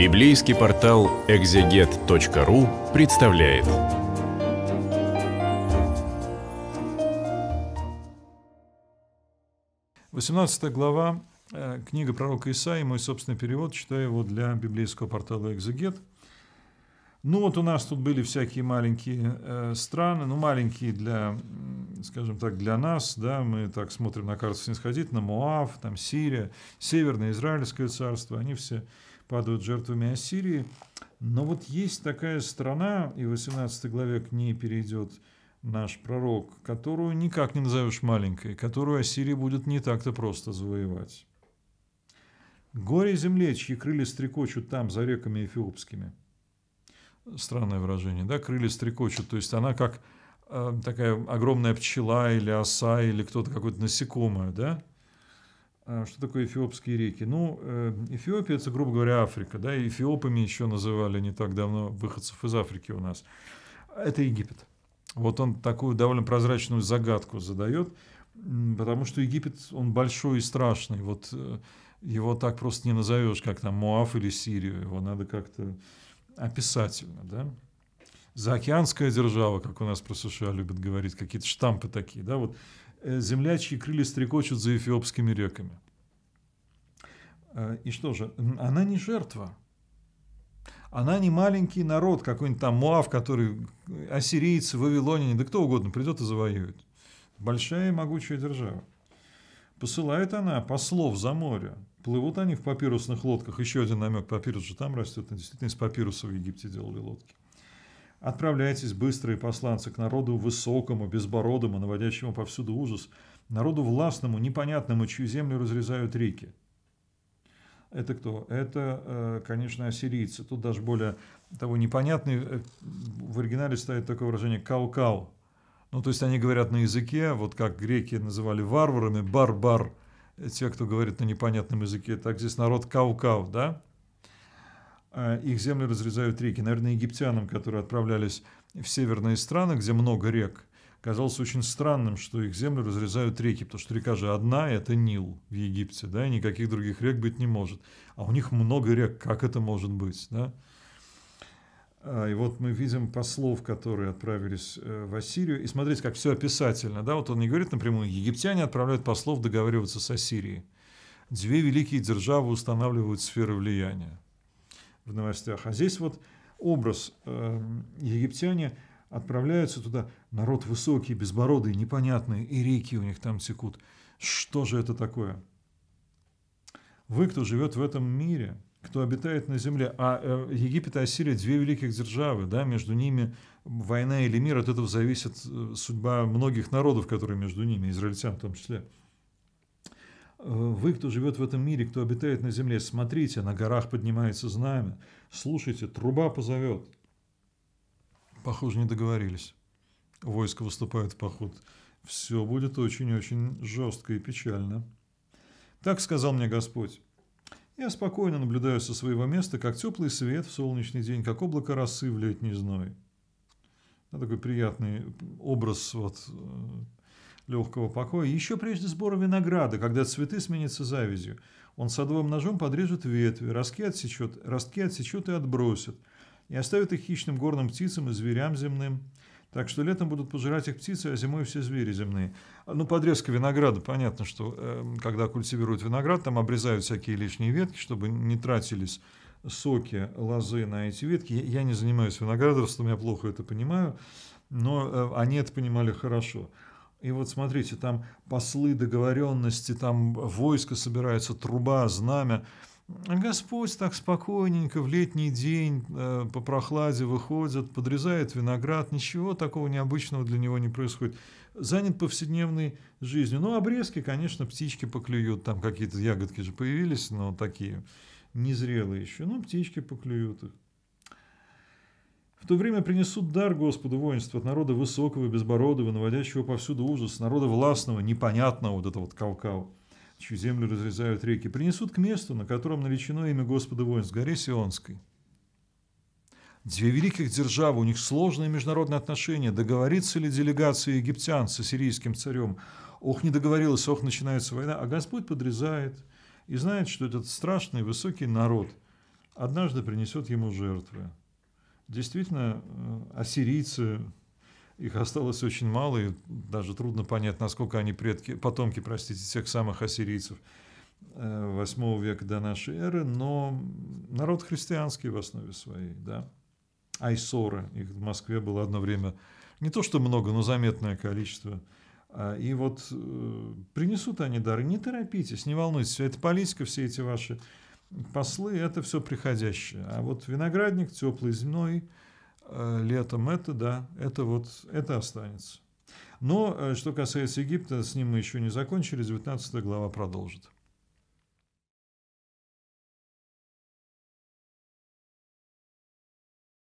Библейский портал экзегет.ру представляет. Восемнадцатая глава, э, книга пророка Исаии, мой собственный перевод, читаю его для библейского портала «Экзегет». Ну вот у нас тут были всякие маленькие э, страны, ну маленькие для, скажем так, для нас, да, мы так смотрим на карту на Муав, там Сирия, Северное Израильское царство, они все падают жертвами Ассирии. Но вот есть такая страна, и 18 главе к ней перейдет наш пророк, которую никак не назовешь маленькой, которую Ассирии будет не так-то просто завоевать. «Горе земле, чьи крылья стрекочут там, за реками эфиопскими». Странное выражение, да? «Крылья стрекочут», то есть она как э, такая огромная пчела или оса, или кто-то какое-то насекомое, да? А, что такое эфиопские реки? Ну, э, Эфиопия – это, грубо говоря, Африка. Да? эфиопами еще называли не так давно выходцев из Африки у нас. Это Египет. Вот он такую довольно прозрачную загадку задает, потому что Египет, он большой и страшный. Вот э, его так просто не назовешь, как там Муаф или Сирию. Его надо как-то описательно, да? Заокеанская держава, как у нас про США любят говорить, какие-то штампы такие, да, вот Э, землячьи крылья стрекочут за эфиопскими реками. Э, и что же, она не жертва. Она не маленький народ, какой-нибудь там Муав, который э, ассирийцы, вавилоняне, да кто угодно придет и завоюет. Большая и могучая держава. Посылает она послов за море. Плывут они в папирусных лодках. Еще один намек, папирус же там растет. Действительно, из папируса в Египте делали лодки. Отправляйтесь быстрые посланцы к народу высокому, безбородому, наводящему повсюду ужас, народу властному, непонятному, чью землю разрезают реки. Это кто? Это, э, конечно, ассирийцы. Тут даже более того непонятный, э, в оригинале стоит такое выражение «кау-кау». Ну, то есть они говорят на языке, вот как греки называли варварами, бар-бар, те, кто говорит на непонятном языке, так здесь народ кау-кау, да? А, их земли разрезают реки. Наверное, египтянам, которые отправлялись в северные страны, где много рек, казалось очень странным, что их землю разрезают реки, потому что река же одна, это Нил в Египте, да, и никаких других рек быть не может. А у них много рек, как это может быть, да? А, и вот мы видим послов, которые отправились э, в Ассирию. И смотрите, как все описательно. Да? Вот он не говорит напрямую, египтяне отправляют послов договариваться с Ассирией. Две великие державы устанавливают сферы влияния в новостях. А здесь вот образ э, египтяне отправляются туда, народ высокий, безбородый, непонятный, и реки у них там текут. Что же это такое? Вы, кто живет в этом мире, кто обитает на земле, а э, Египет и Ассирия – две великих державы, да, между ними война или мир, от этого зависит э, судьба многих народов, которые между ними, израильтян в том числе – вы, кто живет в этом мире, кто обитает на земле, смотрите, на горах поднимается знамя, слушайте, труба позовет. Похоже, не договорились. Войско выступает в поход. Все будет очень-очень жестко и печально. Так сказал мне Господь. Я спокойно наблюдаю со своего места, как теплый свет в солнечный день, как облако росы в летний зной. Да, такой приятный образ вот, э, легкого покоя, еще прежде сбора винограда, когда цветы сменятся завязью. Он садовым ножом подрежет ветви, ростки отсечет, ростки отсечет и отбросит, и оставит их хищным горным птицам и зверям земным. Так что летом будут пожирать их птицы, а зимой все звери земные. А, ну, подрезка винограда, понятно, что э, когда культивируют виноград, там обрезают всякие лишние ветки, чтобы не тратились соки лозы на эти ветки. Я, я не занимаюсь виноградарством, я плохо это понимаю, но э, они это понимали хорошо. И вот смотрите, там послы договоренности, там войско собирается, труба, знамя. Господь так спокойненько в летний день э, по прохладе выходит, подрезает виноград, ничего такого необычного для него не происходит. Занят повседневной жизнью. Ну, обрезки, конечно, птички поклюют, там какие-то ягодки же появились, но такие незрелые еще. Ну, птички поклюют их то время принесут дар Господу воинства от народа высокого, безбородого, наводящего повсюду ужас, народа властного, непонятного, вот этого вот калкау, чью землю разрезают реки, принесут к месту, на котором наличено имя Господа воинств, горе Сионской. Две великих державы, у них сложные международные отношения. Договорится ли делегация египтян с сирийским царем? Ох, не договорилась, ох, начинается война. А Господь подрезает и знает, что этот страшный высокий народ однажды принесет ему жертвы. Действительно, э, ассирийцы, их осталось очень мало, и даже трудно понять, насколько они предки, потомки, простите, тех самых ассирийцев VIII э, века до нашей эры, но народ христианский в основе своей, да. Айсоры, их в Москве было одно время не то что много, но заметное количество. А, и вот э, принесут они дары, не торопитесь, не волнуйтесь, это политика, все эти ваши Послы – это все приходящее. А вот виноградник, теплый земной э, летом это, да, это вот, это останется. Но э, что касается Египта, с ним мы еще не закончили, 19 глава продолжит.